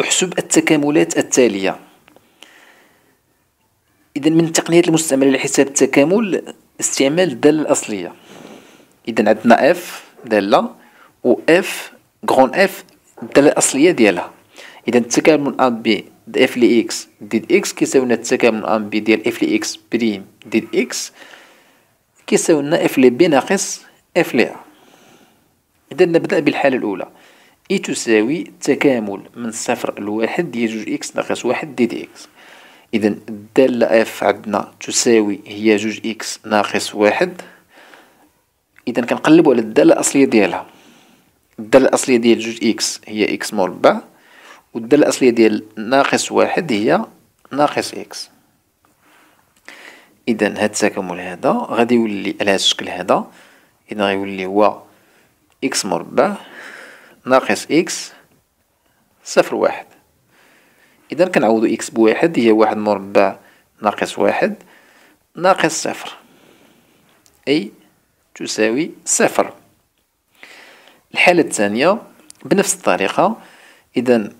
احسب التكاملات التالية إذا من التقنيات المستعملة لحساب التكامل استعمال الدالة الأصلية إذا عندنا اف دالة و اف غون اف الدالة الأصلية ديالها إذا التكامل ان بي اف لي اكس دي اكس كيساوي لنا التكامل ان بي ديال اف لي اكس بريم دي اكس كيساوي لنا اف لي بي ناقص اف لي ا إذا نبدأ بالحالة الأولى إي تساوي تكامل من صفر لواحد ديال جوج إكس ناقص واحد دي دي إكس إذا الدالة إف عندنا تساوي هي جوج إكس ناقص واحد إذا كنقلبو على الدالة الأصلية ديالها الدالة الأصلية ديال جوج إكس هي إكس مربع والدالة الأصلية ديال ناقص واحد هي ناقص إكس إذا هاد التكامل هذا غادي يولي على هاد الشكل هذا إذا غيولي هو إكس مربع ناقص إكس صفر واحد إذا كنعوضو إكس بواحد هي واحد مربع ناقص واحد ناقص صفر أي تساوي صفر الحالة الثانية بنفس الطريقة إذا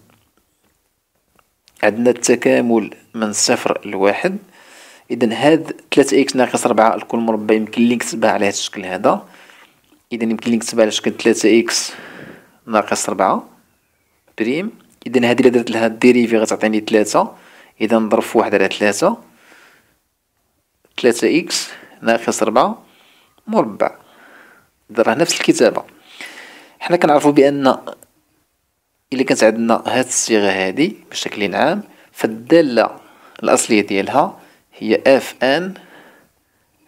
عندنا التكامل من صفر لواحد إذا هاد تلاتة إكس ناقص ربعة الكل مربع يمكن لي نكتبها على هاد الشكل هذا إذا يمكن لي نكتبها على شكل تلاتة إكس ناقص ربعة بريم إذا هادي إلا درت لها الديريفي غتعطيني تلاتة إذا نضرب في واحد على تلاتة تلاتة إكس ناقص ربعة مربع راه نفس الكتابة حنا كنعرفو بأن إلا كانت عندنا هاد الصيغة هادي بشكل عام فالدالة الأصلية ديالها هي اف ان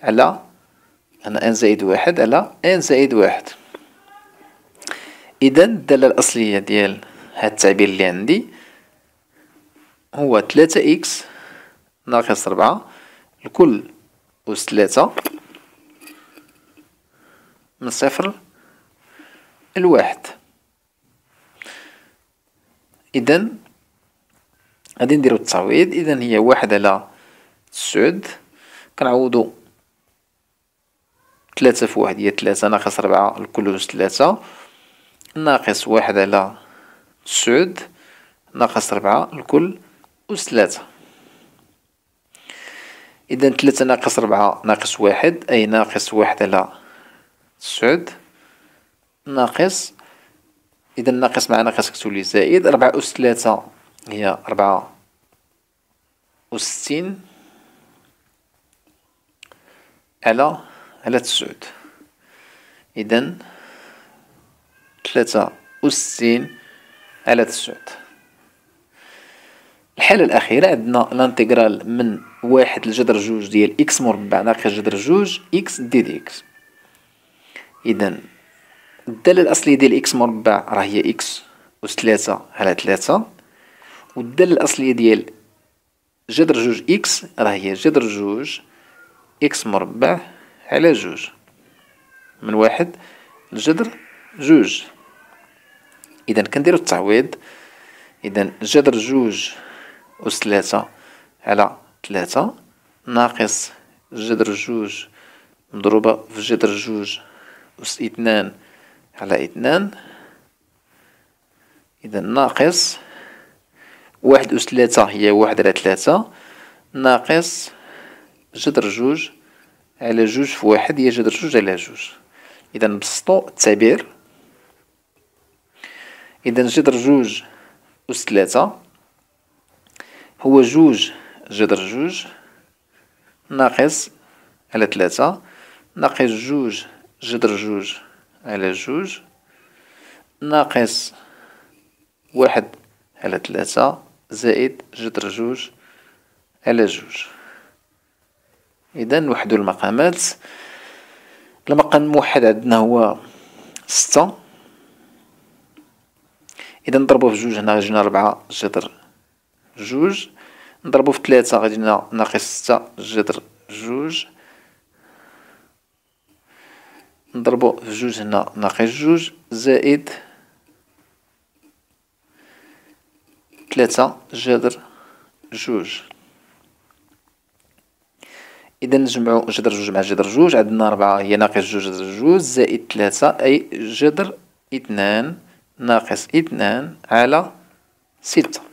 على انا ان زائد واحد على ان زائد واحد اذا الداله الاصليه ديال هذا التعبير اللي عندي هو 3 اكس ناقص 4 الكل أس 3 من صفر الواحد اذا غادي نديرو التعويض اذا هي واحد على سود كنعوضو ثلاثة في واحد هي ثلاثة ناقص ربعة الكل أس ثلاثة ناقص واحد على تسعود ناقص ربعة الكل أس ثلاثة إذن ثلاثة ناقص ربعة ناقص واحد أي ناقص واحد على تسعود ناقص إذن ناقص مع ناقص كتولي زائد ربعة أس ثلاثة هي ربعة ستين على على تسعود إذن أس س على تسعود الحالة الأخيرة عندنا الانتجرال من واحد لجذر جوج ديال إكس مربع ناقص جذر جوج إكس دي دي إكس إذن الدالة الأصلية ديال إكس مربع راه هي إكس أس تلاتة على تلاتة والدالة الأصلية ديال جذر جوج إكس راه هي جذر جوج إكس مربع على جوج من واحد لجذر جوج اذا كنديرو التعويض اذا جذر جوج أس تلاتة على تلاتة ناقص جذر جوج مضروبة في جذر جوج أس اثنان على اثنان إذا ناقص واحد أس تلاتة هي واحد على تلاتة ناقص جذر جوج على جوج في واحد هي جذر جوج على جوج إذا نبسطو التعبير إذا جذر جوج أس ثلاثة هو جوج جذر جوج ناقص على ثلاثة ناقص جوج جذر جوج على جوج ناقص واحد على ثلاثة زائد جذر جوج على جوج إذا نوحدو المقامات المقام الموحد عندنا هو ستة إذا نضربو في جوج هنا جينا ربعة جذر جوج نضربو في تلاتة غادي ناقص ستة جذر جوج نضربو في جوج هنا ناقص جوج زائد تلاتة جذر جوج إذا نجمعو جذر جوج مع جذر جوج عندنا ربعة هي ناقص جوج جذر جوج زائد تلاتة أي جذر اثنان ناقص اثنان على ستة